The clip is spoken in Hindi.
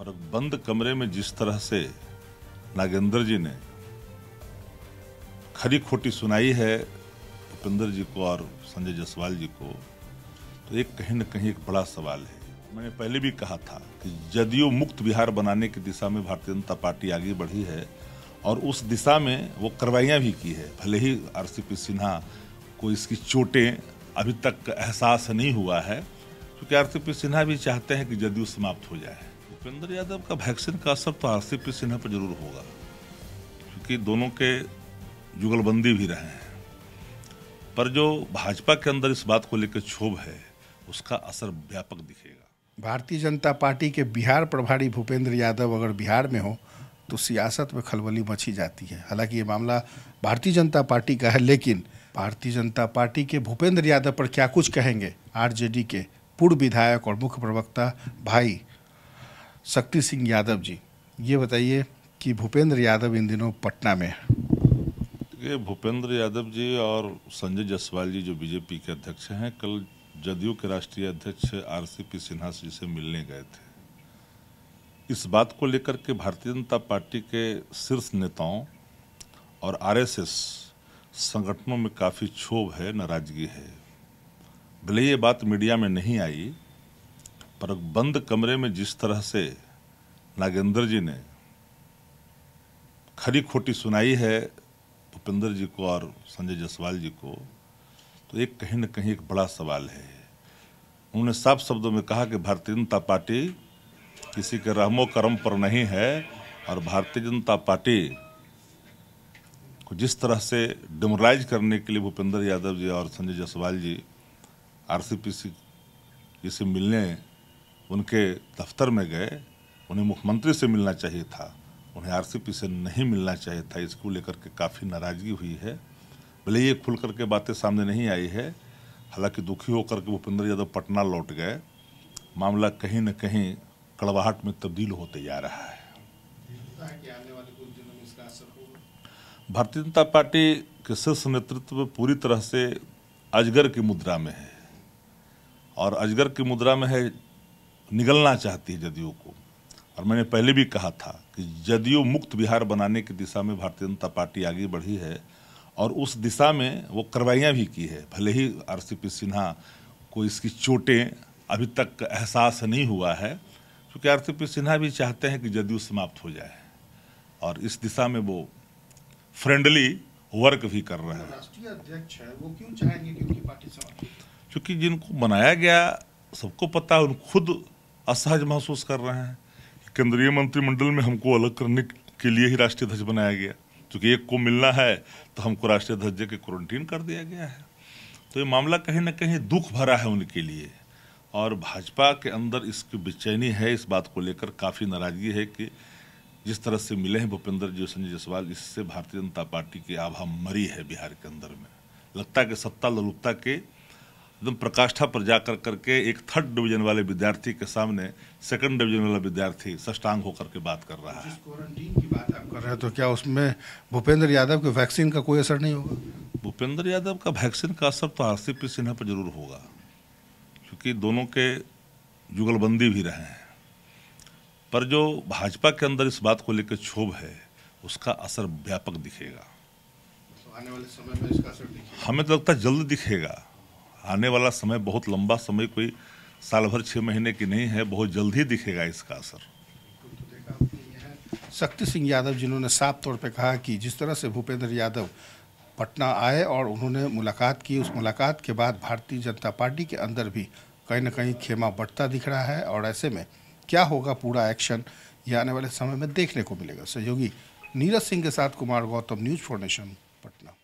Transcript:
पर बंद कमरे में जिस तरह से नागेंद्र जी ने खरी खोटी सुनाई है उपेंद्र जी को और संजय जायसवाल जी को तो एक कहीं न कहीं एक बड़ा सवाल है मैंने पहले भी कहा था कि जदयू मुक्त बिहार बनाने की दिशा में भारतीय जनता पार्टी आगे बढ़ी है और उस दिशा में वो कार्रवाइयाँ भी की है भले ही आर सी पी सिन्हा को इसकी चोटें अभी तक एहसास नहीं हुआ है क्योंकि आर सी पी सिन्हा भी चाहते हैं कि जदयू समाप्त हो जाए भूपेंद्र यादव का वैक्सीन का असर तो आरसीपी सिन्हा पर जरूर होगा क्योंकि दोनों के जुगलबंदी भी रहे हैं पर जो भाजपा के अंदर इस बात को लेकर क्षोभ है उसका असर व्यापक दिखेगा भारतीय जनता पार्टी के बिहार प्रभारी भूपेंद्र यादव अगर बिहार में हो तो सियासत में खलबली मची जाती है हालांकि ये मामला भारतीय जनता पार्टी का है लेकिन भारतीय जनता पार्टी के भूपेंद्र यादव पर क्या कुछ कहेंगे आरजेडी के पूर्व विधायक और मुख्य प्रवक्ता भाई शक्ति सिंह यादव जी ये बताइए कि भूपेंद्र यादव इन दिनों पटना में है ये भूपेंद्र यादव जी और संजय जायसवाल जी जो बीजेपी के अध्यक्ष हैं कल जदयू के राष्ट्रीय अध्यक्ष R C P Sinha ji से मिलने गए थे इस बात को लेकर के भारतीय जनता पार्टी के शीर्ष नेताओं और आरएसएस संगठनों में काफ़ी क्षोभ है नाराजगी है भले ये बात मीडिया में नहीं आई पर बंद कमरे में जिस तरह से नागेंद्र जी ने खरी खोटी सुनाई है भूपेंद्र जी को और संजय जायसवाल जी को तो एक कहीं ना कहीं एक बड़ा सवाल है उन्होंने साफ शब्दों में कहा कि भारतीय जनता पार्टी किसी के रहमो करम पर नहीं है और भारतीय जनता पार्टी को जिस तरह से डिमोरलाइज करने के लिए भूपेंद्र यादव जी और संजय जायसवाल जी आरसीपीसी सी से मिलने उनके दफ्तर में गए उन्हें मुख्यमंत्री से मिलना चाहिए था उन्हें आरसीपी से नहीं मिलना चाहिए था इसको लेकर के काफ़ी नाराज़गी हुई है भले ये खुल करके बातें सामने नहीं आई है हालांकि दुखी होकर के भूपेंद्र यादव पटना लौट गए मामला कहीं न कहीं कड़वाहट में तब्दील होते जा रहा है भारतीय जनता पार्टी के शीर्ष नेतृत्व पूरी तरह से अजगर की मुद्रा में है और अजगर की मुद्रा में है निगलना चाहती है जदयू को और मैंने पहले भी कहा था कि जदयू मुक्त बिहार बनाने की दिशा में भारतीय जनता पार्टी आगे बढ़ी है और उस दिशा में वो कार्रवाइयाँ भी की है भले ही आर सी पी सिन्हा को इसकी चोटें अभी तक एहसास नहीं हुआ है क्योंकि आर सी पी सिन्हा भी चाहते हैं कि जदयू समाप्त हो जाए और इस दिशा में वो फ्रेंडली वर्क भी कर रहे हैं राष्ट्रीय अध्यक्ष है वो क्यों चाहेंगे कि उनकी पार्टी क्योंकि जिनको बनाया गया सबको पता है उन खुद असहज महसूस कर रहे हैं केंद्रीय मंत्रिमंडल में हमको अलग करने के लिए ही राष्ट्रीय ध्वज बनाया गया क्योंकि एक को मिलना है तो हमको राष्ट्रीय ध्वज के क्वारंटीन कर दिया गया है तो ये मामला कहीं ना कहीं दुख भरा है उनके लिए और भाजपा के अंदर इसकी बेचैनी है इस बात को लेकर काफ़ी नाराजगी है कि जिस तरह से मिले हैं भूपेंद्र जी संजय जायसवाल इससे भारतीय जनता पार्टी की आभा मरी है बिहार के अंदर में लगता है कि सत्ता ललुपता के एकदम प्रकाष्ठा पर जाकर करके एक थर्ड डिवीजन वाले विद्यार्थी के सामने सेकंड डिवीजन वाला विद्यार्थी सष्टांग होकर के बात कर रहा है क्वारंटीन की बात आप कर रहे हैं तो क्या उसमें भूपेंद्र यादव के वैक्सीन का कोई असर नहीं होगा भूपेंद्र यादव का वैक्सीन का असर तो सी पी सिन्हा पर जरूर होगा क्योंकि दोनों के जुगलबंदी भी रहे हैं पर जो भाजपा के अंदर इस बात को लेकर क्षोभ है उसका असर व्यापक दिखेगा तो आने वाले समय में इसका असर हमें तो लगता है जल्द दिखेगा आने वाला समय बहुत लंबा समय कोई साल भर छः महीने की नहीं है बहुत जल्द ही दिखेगा इसका असर शक्ति सिंह यादव जिन्होंने साफ तौर पे कहा कि जिस तरह से भूपेंद्र यादव पटना आए और उन्होंने मुलाकात की उस मुलाकात के बाद भारतीय जनता पार्टी के अंदर भी कहीं ना कहीं खेमा बढ़ता दिख रहा है और ऐसे में क्या होगा पूरा एक्शन ये आने वाले समय में देखने को मिलेगा सहयोगी नीरज सिंह के साथ कुमार गौतम न्यूज़ फाउंडेशन पटना